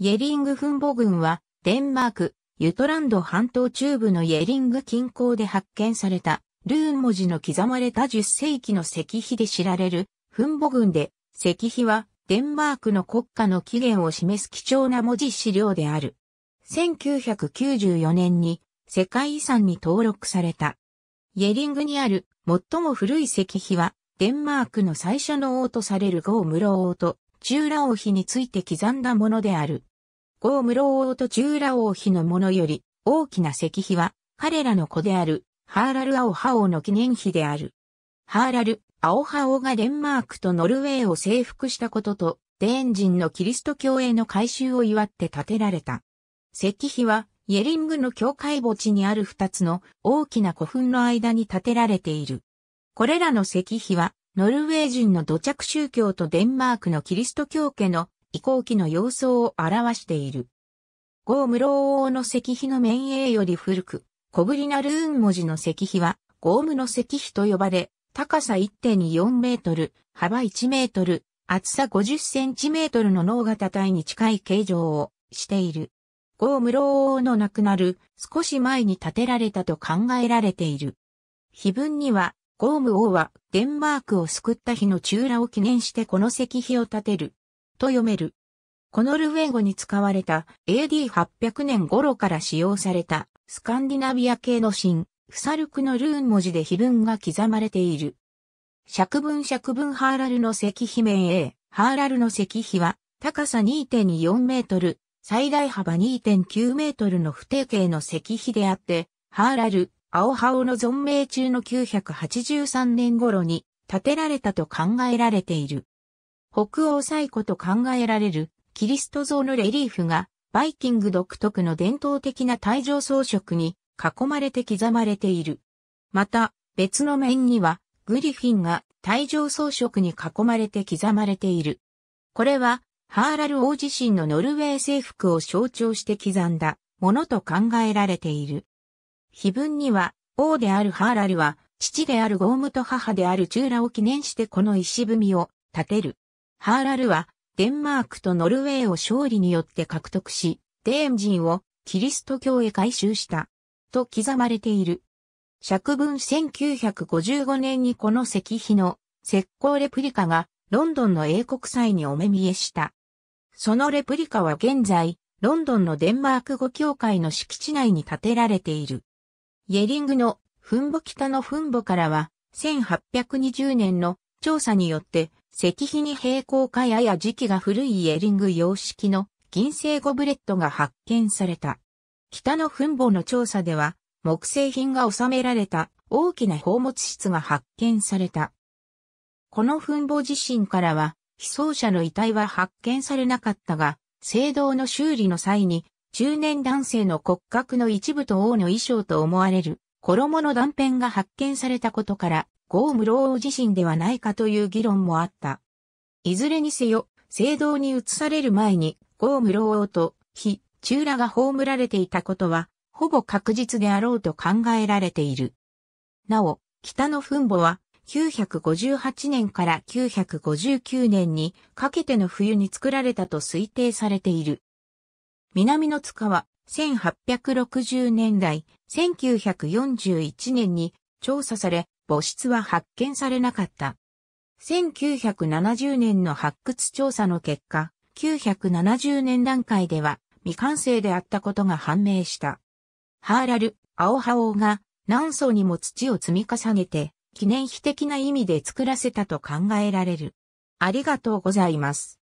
イェリングフンボ群は、デンマーク、ユトランド半島中部のイェリング近郊で発見された、ルーン文字の刻まれた10世紀の石碑で知られる、フンボ群で、石碑は、デンマークの国家の起源を示す貴重な文字資料である。1994年に、世界遺産に登録された。イェリングにある、最も古い石碑は、デンマークの最初の王とされるゴームロ王と、中羅王妃について刻んだものである。ゴームロ王と中羅王妃のものより大きな石碑は彼らの子であるハーラル・アオハ王の記念碑である。ハーラル・アオハ王がデンマークとノルウェーを征服したこととデーン人のキリスト教への改修を祝って建てられた。石碑はイェリングの教会墓地にある二つの大きな古墳の間に建てられている。これらの石碑はノルウェー人の土着宗教とデンマークのキリスト教家の移行期の様相を表している。ゴームロー王の石碑の面影より古く、小ぶりなルーン文字の石碑は、ゴームの石碑と呼ばれ、高さ1.24メートル、幅1メートル、厚さ50センチメートルの脳型体に近い形状をしている。ゴームロー王の亡くなる少し前に建てられたと考えられている。碑文には、ゴーム王はデンマークを救った日の中羅を記念してこの石碑を建てる。と読める。このルウェン語に使われた AD800 年頃から使用されたスカンディナビア系の神、フサルクのルーン文字で碑文が刻まれている。尺文尺文ハーラルの石碑面 A、ハーラルの石碑は高さ2.4メートル、最大幅2.9メートルの不定形の石碑であって、ハーラル、青葉尾の存命中の983年頃に建てられたと考えられている。北欧最古と考えられるキリスト像のレリーフがバイキング独特の伝統的な帯状装飾に囲まれて刻まれている。また別の面にはグリフィンが帯状装飾に囲まれて刻まれている。これはハーラル王自身のノルウェー征服を象徴して刻んだものと考えられている。碑文には、王であるハーラルは、父であるゴームと母であるチューラを記念してこの石踏みを建てる。ハーラルは、デンマークとノルウェーを勝利によって獲得し、デーン人をキリスト教へ改修した。と刻まれている。釈文1955年にこの石碑の石膏レプリカがロンドンの英国祭にお目見えした。そのレプリカは現在、ロンドンのデンマーク語協会の敷地内に建てられている。イェリングの墳墓北の墳墓からは、1820年の調査によって、石碑に平行化やや時期が古いイェリング様式の銀製ゴブレットが発見された。北の墳墓の調査では、木製品が収められた大きな宝物室が発見された。この墳墓自身からは、被葬者の遺体は発見されなかったが、聖堂の修理の際に中年男性の骨格の一部と王の衣装と思われる衣の断片が発見されたことから、ゴーム老王自身ではないかという議論もあった。いずれにせよ、聖堂に移される前に、ゴーム老王と、非、中羅が葬られていたことは、ほぼ確実であろうと考えられている。なお、北の墳墓は、958年から959年にかけての冬に作られたと推定されている。南の塚は1860年代、1941年に調査され、母室は発見されなかった。1970年の発掘調査の結果、970年段階では未完成であったことが判明した。ハーラル、アオハオが何層にも土を積み重ねて記念碑的な意味で作らせたと考えられる。ありがとうございます。